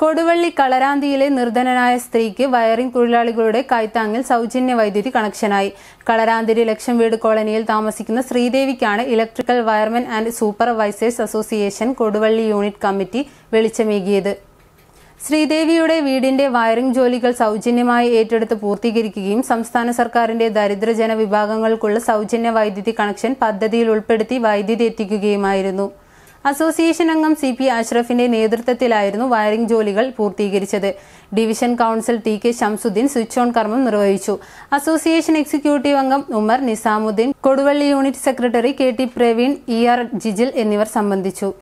കൊടുവള്ളി കളരാന്തിയിലെ നിർധനനായ സ്ത്രീക്ക് വയറിംഗ് തൊഴിലാളികളുടെ കൈത്താങ്ങിൽ സൗജന്യ വൈദ്യുതി കണക്ഷനായി കളരാന്തിരി ലക്ഷം വീട് കോളനിയിൽ താമസിക്കുന്ന ശ്രീദേവിക്കാണ് electrical wiremen and supervisors association Koduvally unit committee വെളിച്ചമേകിയത് ശ്രീദേവിയുടെ വീടിന്റെ വയറിംഗ് ജോലികൾ സൗജന്യമായി ഏറ്റെടുത്ത് പൂർത്തീകരിക്കുകയും സംസ്ഥാന സർക്കാരിന്റെ ദരിദ്രജന വിഭാഗങ്ങൾക്കുള്ള സൗജന്യ വൈദ്യുതി കണക്ഷൻ പദ്ധതിയിൽ ഉൾപ്പെടുത്തി വൈദ്യുതി എത്തിക്കുകയുമായിരുന്നു അസോസിയേഷൻ അംഗം സി പി അഷ്റഫിന്റെ നേതൃത്വത്തിലായിരുന്നു വയറിംഗ് ജോലികൾ പൂർത്തീകരിച്ചത് division council T K Shamsuddin switch on കർമ്മം നിർവഹിച്ചു അസോസിയേഷൻ എക്സിക്യൂട്ടീവ് അംഗം Umar Nizamuddin Koduvally unit secretary K T Praveen E R Jijil എന്നിവർ സംബന്ധിച്ചു